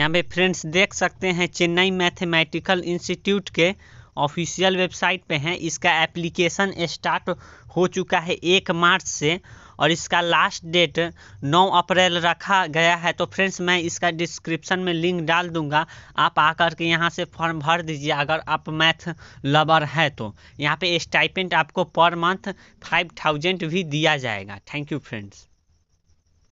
यहाँ पे फ्रेंड्स देख सकते हैं चेन्नई मैथमेटिकल इंस्टीट्यूट के ऑफिशियल वेबसाइट पे हैं इसका एप्लीकेशन स्टार्ट हो चुका है एक मार्च से और इसका लास्ट डेट 9 अप्रैल रखा गया है तो फ्रेंड्स मैं इसका डिस्क्रिप्शन में लिंक डाल दूंगा आप आकर के यहाँ से फॉर्म भर दीजिए अगर आप मैथ लवर है तो यहाँ पे स्टाइपेंट आपको पर मंथ 5000 भी दिया जाएगा थैंक यू फ्रेंड्स